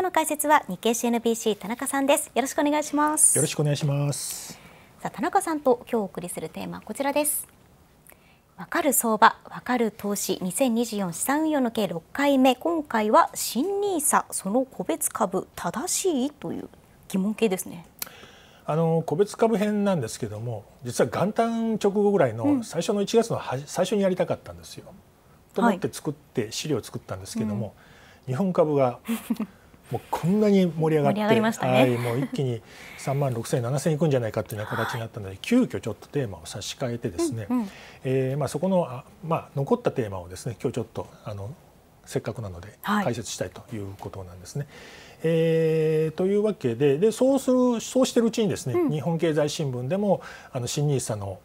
今日の解説は日経 CNBC 田中さんですよろしくお願いしますよろしくお願いしますさあ田中さんと今日お送りするテーマはこちらですわかる相場わかる投資2024資産運用の計6回目今回は新ニーサその個別株正しいという疑問形ですねあの個別株編なんですけども実は元旦直後ぐらいの最初の1月のは、うん、最初にやりたかったんですよ。と思って作って、資料を作ったんですけども、うん、日本株が もうこんなに盛り上がって、ね、はい、もう一気に3万6千7千いくんじゃないかというような形になったので、急遽ちょっとテーマを差し替えてですね、う、うん、えー、まあ、そこの、まあ、残ったテーマをですね今日ちょっとあのせっかくなので解説したいということなんですね。はい、えー、というわけででそうするそうしてるうちにですね、うん、日本経済新聞でもあの新ニーサの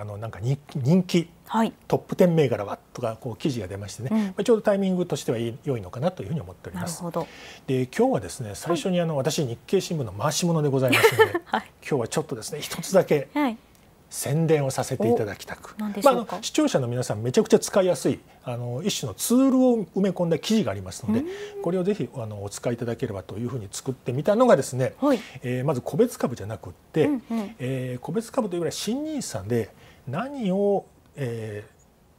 あのなんか人気、はい、トップ10銘柄はとかこう記事が出ましてね、うん、まあ、ちょうどタイミングとしては良いのかなというふうに思っております。で今日はですね最初にあの、はい、私日経新聞の回し物でございますので、はい、今日はちょっとですね一つだけ、宣伝をさせていただきたく、まあ、あの視聴者の皆さんめちゃくちゃ使いやすいあの一種のツールを埋め込んだ記事がありますのでこれをぜひあのお使いいただければというふうに作ってみたのがですね、はい、えー、まず個別株じゃなくって、うんうん、えー、個別株というよりは新 NISA で何を、え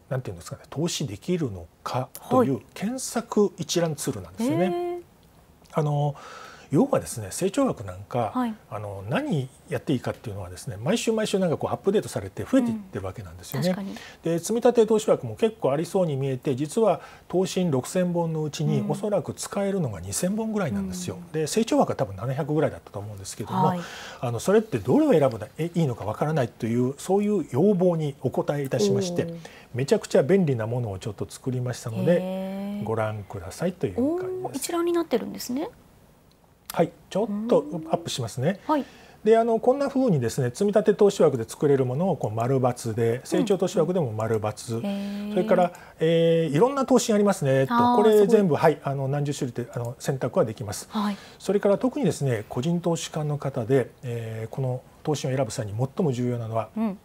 ー、なんていうんですかね投資できるのかという検索一覧ツールなんですよね。はい、あの要はですね成長枠なんか、はい、あの何やっていいかっていうのはですね毎週毎週なんかこうアップデートされて増えていってるわけなんですよね。うん、で積立投資枠も結構ありそうに見えて実は投資6,000本のうちに、おそらく使えるのが2,000本ぐらいなんですよ。うん、で成長枠は多分700ぐらいだったと思うんですけども、はい、あのそれってどれを選ぶえいいのかわからないというそういう要望にお答えいたしまして、めちゃくちゃ便利なものをちょっと作りましたので。ご覧くださいという感じです。一覧になってるんですね。はい、ちょっとアップしますね。はい、であのこんなふうにですね積み立て投資枠で作れるものをこう丸ツで成長投資枠でも丸×、うん、それから、えー、いろんな投資ありますねとこれ全部はいあの何十種類であの選択はできます、はい、それから特にですね個人投資家の方で、えー、この投資を選ぶ際に最も重要なのは、うん、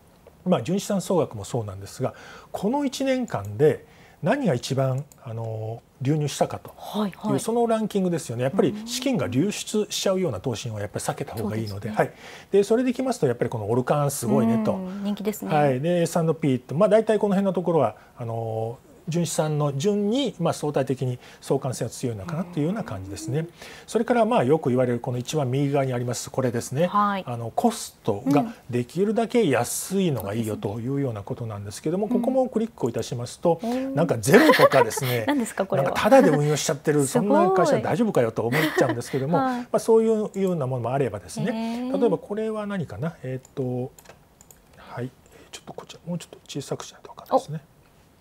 まあ純資産総額もそうなんですがこの1年間で何が一番あの流入したかという、はいはい、そのランキングですよねやっぱり資金が流出しちゃうような投資はやっぱり避けた方がいいのでそ、ね、はい、でそれでいきますとやっぱりこのオルカンすごいねと人気ですね、はい、で S&P と、まあ、大体この辺のところはあの純資産の順に、まあ、相対的に相関性が強いのかなというような感じですね。それからまあよく言われるこの一番右側にありますこれですね、はい、あのコストができるだけ安いのがいいよというようなことなんですけども、ここもクリックをいたしますと、なんかゼロとかですね なんかただで運用しちゃってる そんな会社大丈夫かよと思っちゃうんですけども、はい、まあ、そういうようなものもあればですね例えばこれは何かなえっ、ー、とはいちょっとこちらもうちょっと小さくしないと分かんないですね。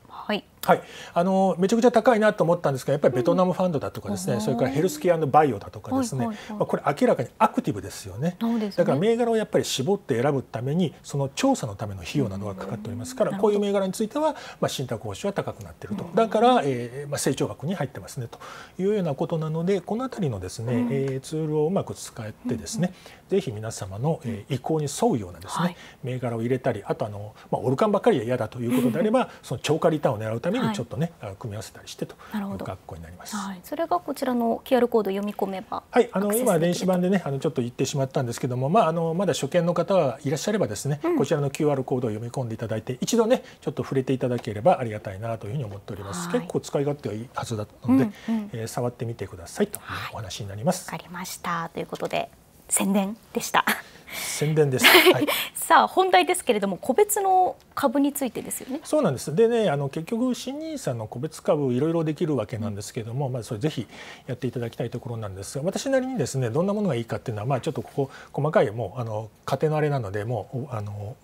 はいはい、あのめちゃくちゃ高いなと思ったんですがやっぱりベトナムファンドだとかですね、うん、それからヘルスケアのバイオだとかですね、はいはいはい、まあ、これ明らかにアクティブですよね、ね、だから銘柄をやっぱり絞って選ぶためにその調査のための費用などがかかっておりますから、うん、こういう銘柄については、まあ、信託報酬は高くなっていると、うん、だから、えーまあ、成長額に入ってますねというようなことなのでこの辺りのですね、うん、えー、ツールをうまく使ってですね、ぜひ皆様の、えー、意向に沿うようなですね、はい、銘柄を入れたりあとあの、まあ、オルカンばっかりは嫌だということであれば、その超過リターンを狙うためりにちょっとね、はい、組み合わせたりしてという格好になります、はい、それがこちらの QR コード読み込めばはいあの今電子版でねあのちょっと言ってしまったんですけども、まあ、あのまだ初見の方はいらっしゃればですね、うん、こちらの QR コードを読み込んでいただいて一度ねちょっと触れていただければありがたいなというふうに思っております、結構使い勝手はいいはずだったので、うんうん、えー、触ってみてくださいというお話になります。わ、かりましたということで宣伝でした。宣伝です、はい、さあ本題ですけれども個別の株についてですよねそうなんですでねあの結局新ニーサの個別株いろいろできるわけなんですけれども、まあ、それぜひやっていただきたいところなんですが私なりにですねどんなものがいいかっていうのは、まあ、ちょっとここ細かいもうあの家庭のあれなのでもうあの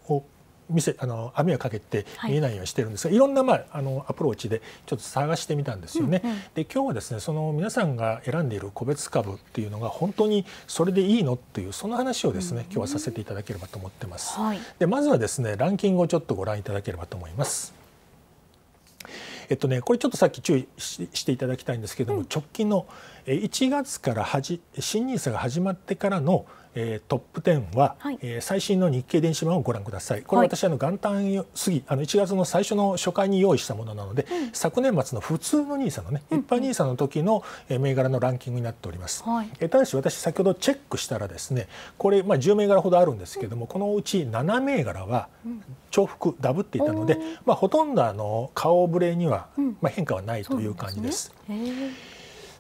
見せあの網をかけて見えないようにしてるんですが、はい、いろんな、まあ、あのアプローチでちょっと探してみたんですよね。うんうん、で今日はですねその皆さんが選んでいる個別株っていうのが本当にそれでいいのっていうその話をですね、今日はさせていただければと思ってます。はい、でまずはですねランキングをちょっとご覧いただければと思います。えっとねこれちょっとさっき注意していただきたいんですけども、うん、直近の、1月から新 NISA が始まってからのえー、トップ10は、はい、えー、最新の日経電子版をご覧ください。これ私、はい、あの元旦過ぎあの1月の最初の初回に用意したものなので、うん、昨年末の普通の NISA のね、うん、一般 NISA の時の、えー、銘柄のランキングになっております。はい、えー、ただし私先ほどチェックしたらですねこれ、まあ、10銘柄ほどあるんですけども、うん、このうち7銘柄は重複ダブっていたので、まあ、ほとんどあの顔ぶれには、まあ、変化はないという感じです。ですね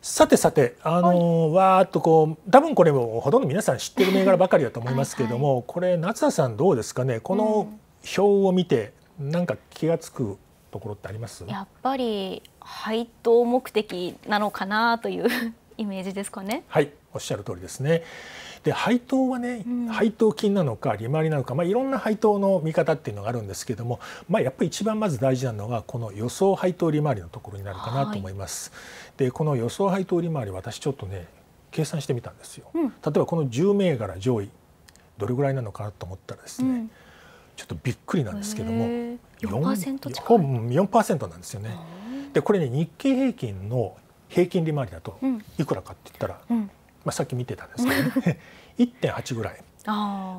さてさて、あのーはい、わーっとこう多分これもほとんど皆さん知ってる銘柄ばかりだと思いますけれどもはい、これ夏田さんどうですかねこの表を見て、なんか気が付くところってありますやっぱり配当目的なのかなという イメージですかね。はいおっしゃる通りですね。で配当はね、配当金なのか利回りなのか、まあ、いろんな配当の見方っていうのがあるんですけども、まあ、やっぱり一番まず大事なのがこの予想配当利回りのところになるかなと思います。でこの予想配当利回り私ちょっとね計算してみたんですよ、うん、例えばこの10銘柄上位どれぐらいなのかなと思ったらですね、うん、ちょっとびっくりなんですけども 4%, 4なんですよね。でこれね日経平均の平均利回りだといくらかって言ったら、うんまあ、さっき見てたんですけどね1.8 ぐらい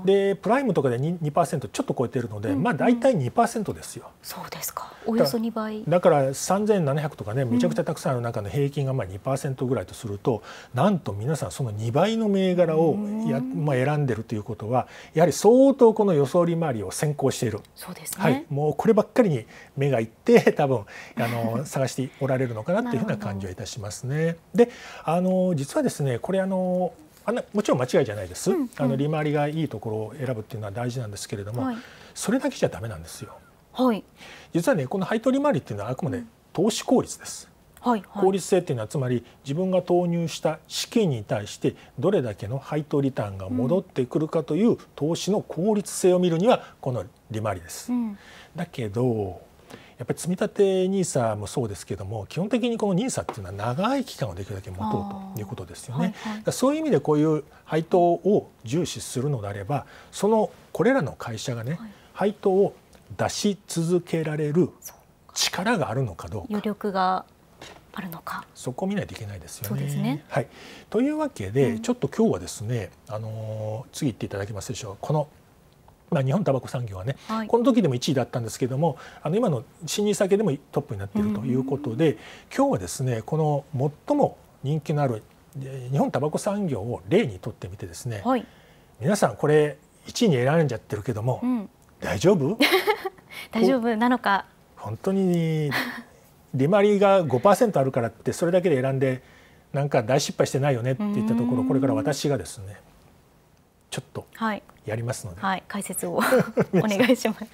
でプライムとかで 2%, 2ちょっと超えてるので、うんうん、まあ大体2%ですよ。そうですかおよそ2倍だから3700とかねめちゃくちゃたくさんある中の平均がまあ2%ぐらいとすると、うん、なんと皆さんその2倍の銘柄をや、まあ、選んでるということはやはり相当この予想利回りを先行しているそうですね、はい、もうこればっかりに目がいって 多分あの 探しておられるのかなというふうな感じはいたしますね。であの実はですねこれあのあのもちろん間違いじゃないです、うんうん、あの利回りがいいところを選ぶっていうのは大事なんですけれども、はい、それだけじゃダメなんですよ。はい、実はねこの配当利回りっていうのはあくまで投資効率です。はいはい、効率性っていうのはつまり自分が投入した資金に対してどれだけの配当リターンが戻ってくるかという投資の効率性を見るにはこの利回りです。うん、だけどやっぱり積み立て NISA もそうですけども基本的にこの NISA っていうのは長い期間をできるだけ持とうということですよね。はいはい、そういう意味でこういう配当を重視するのであればそのこれらの会社がね、はい、配当を出し続けられる力があるのかどうか。余力があるのかそこを見ないといけないですよね。ねはい、というわけで、うん、ちょっと今日はですね、あの次行っていただけますでしょうこのまあ、日本タバコ産業はね、はい、この時でも1位だったんですけどもあの今の新入酒でもトップになっているということで、今日はですねこの最も人気のある日本タバコ産業を例にとってみてですね、はい、皆さんこれ1位に選んじゃってるけども、うん、大丈夫 大丈夫なのか本当に利回りが5%あるからってそれだけで選んでなんか大失敗してないよねって言ったところこれから私がですねちょっと、やりますので、はい、解説を お願いします。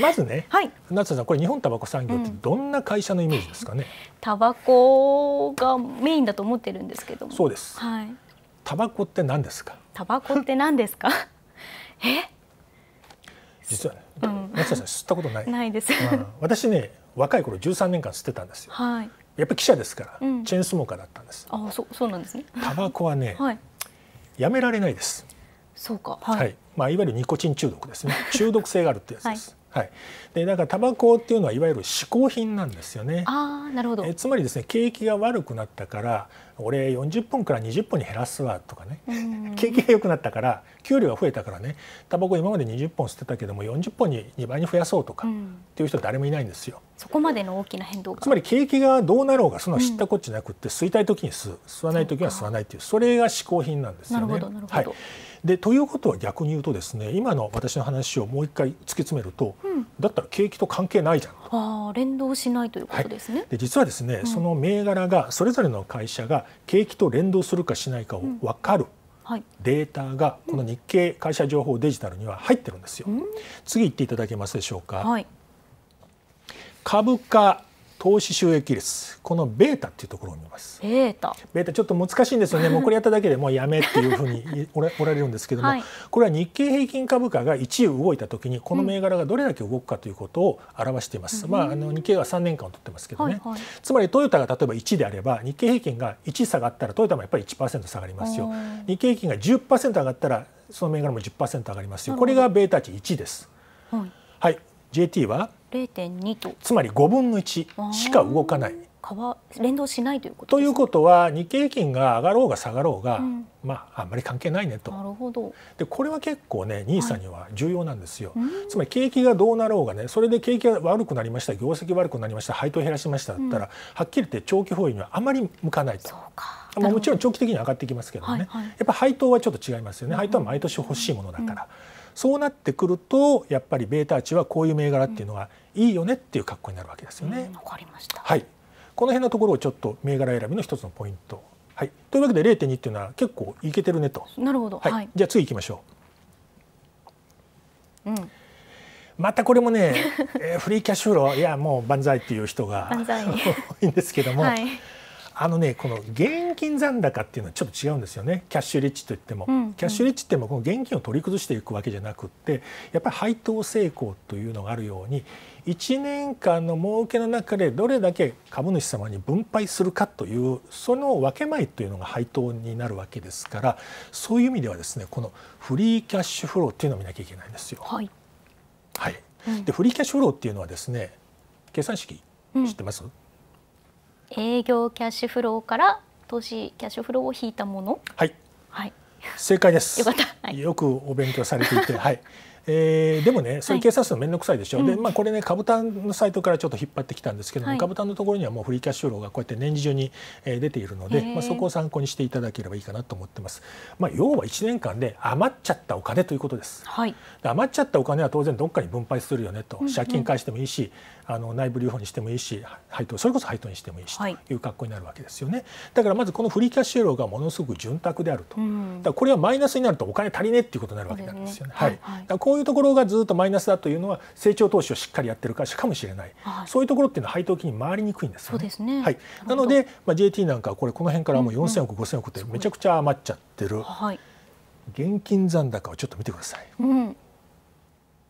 まずね、はい、夏さんこれ日本タバコ産業ってどんな会社のイメージですかね。うん、タバコがメインだと思ってるんですけども。そうです。はい。タバコって何ですか。タバコって何ですか。え？実はね、うん、夏さん吸ったことない。ないです、うん、私ね、若い頃十三年間吸ってたんですよ。はい。やっぱ記者ですから、うん、チェーンスモーカーだったんです。あ、そうそうなんですね。タバコはね、はい、やめられないです。そうか、はい、はい、まあ、いわゆるニコチン中毒ですね 中毒性があるってやつです。はい、でだからタバコっていうのはいわゆる嗜好品なんですよねあなるほどえつまりですね景気が悪くなったから俺40分から20分に減らすわとかね景気が良くなったから給料が増えたからねタバコ今まで20本吸ってたけども40本に2倍に増やそうとかっていう人誰もいないんですよ。そこまでの大きな変動つまり景気がどうなろうがそんな知ったこっちなくって、吸いたい時に吸う吸わない時は吸わないっていうそれが嗜好品なんですよね。なるほどなるほど、はいでということは逆に言うとですね今の私の話をもう一回突き詰めると、うん、だったら景気と関係ないじゃんあ連動しないということですね、はい、で実はですね、うん、その銘柄がそれぞれの会社が景気と連動するかしないかを分かる、はい、データがこの日経会社情報デジタルには入ってるんですよ。次行っていただけますでしょうか。はい、株価投資収益率このベータっていうところを見ますベータベータちょっと難しいんですよねもうこれやっただけでもうやめっていうふうに おられるんですけども、はい、これは日経平均株価が一位動いた時にこの銘柄がどれだけ動くかということを表しています、うん、まああの日経は3年間を取ってますけどね、はいはい、つまりトヨタが例えば1であれば日経平均が1下がったらトヨタもやっぱり1%下がりますよ日経平均が10%上がったらその銘柄も10%上がりますよこれがベータ値1です、はい、はい、JT は0.2とつまり5分の1しか動かない連動しないということ、ね、ということは日経平均が上がろうが下がろうが、うん、まああんまり関係ないねとなるほどでこれは結構ね NISA には重要なんですよ、はい、つまり景気がどうなろうがねそれで景気が悪くなりました業績悪くなりました配当減らしましただったら、うん、はっきり言って長期保有にはあまり向かないと。そうかまあ、もちろん長期的に上がってきますけどね、はいはい、やっぱ配当はちょっと違いますよね配当は毎年欲しいものだから、うん、そうなってくるとやっぱりベータ値はこういう銘柄っていうのがいいよねっていう格好になるわけですよね。わ、うん、かりました、はい、この辺のところをちょっと銘柄選びの一つのポイント。はい、というわけで0.2っていうのは結構いけてるねと。なるほど、はい、はい、じゃあ次いきましょう。うんまたこれもね、えー、フリーキャッシュフローいやもう万歳っていう人が 多いんですけども、はい、あのねこの現金残高っていうのはちょっと違うんですよねキャッシュリッチといっても、うん、キャッシュリッチってもこの現金を取り崩していくわけじゃなくってやっぱり配当成功というのがあるように1年間の儲けの中でどれだけ株主様に分配するかというその分け前というのが配当になるわけですからそういう意味ではですねこのフリーキャッシュフローっていうのを見なきゃいけないんですよ。はい、はい、うん、でフリーキャッシュフローっていうのはですね計算式知ってます、うん営業キャッシュフローから投資キャッシュフローを引いたもの。はい。はい。正解です。よかった。はい、よくお勉強されていて、はい。えー、でもねそれ計算するの面倒くさいでしょ、はい、でまあ、これね株単のサイトからちょっと引っ張ってきたんですけども、はい、株単のところにはもうフリーキャッシュローがこうやって年次中に出ているので、まあ、そこを参考にしていただければいいかなと思ってます。まあ、要は1年間で余っちゃったお金ということです、はい、余っちゃったお金は当然どっかに分配するよねと、うんうん、借金返してもいいしあの内部留保にしてもいいし配当それこそ配当にしてもいいしという格好になるわけですよね。だからまずこのフリーキャッシュローがものすごく潤沢であると、うん、だからこれはマイナスになるとお金足りねえっていうことになるわけなんですよね。ねはい、はい、はいういうところがずっとマイナスだというのは成長投資をしっかりやってるかしかもしれない、はい、そういうところっていうのは配当金に回りにくいんですよね。そうですねはい、なので、まあ、JT なんかはこれこの辺からもう4000億、うんうん、5000億ってめちゃくちゃ余っちゃってる、はい、現金残高をちょっと見てください。うん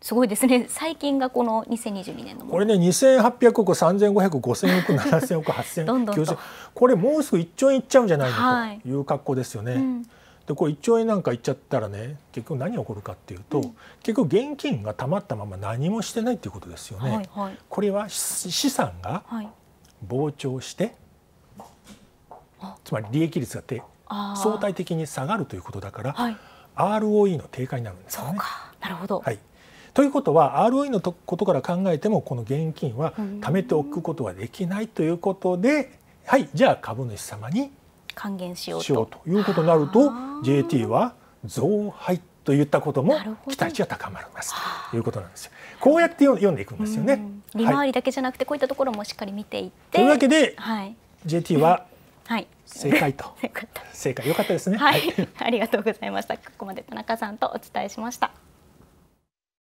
すごいですね。最近がこの2022年のこれね、2800億、3500億、5000億、7000億、8000億、どんどんこれもうすぐ1兆円いっちゃうんじゃないのという格好ですよね。はいうんでこれ1兆円なんかいっちゃったらね結局何が起こるかっていうと、うん、結局現金がたまったまま何もしてないっていうことですよね。はいはい、これは資産が膨張して、はい、つまり利益率が低相対的に下がるということだから、はい、ROE の低下になるんですよね。なるほど、はい、ということは ROE のことから考えてもこの現金は貯めておくことはできないということではいじゃあ株主様に還元しようということになると JT は増配といったことも期待値が高まりますということなんですよ。こうやって読んでいくんですよね。利回りだけじゃなくてこういったところもしっかり見ていってというわけで、JT は、正解と 正解良かったですね。はい、ありがとうございました。ここまで田中さんとお伝えしました。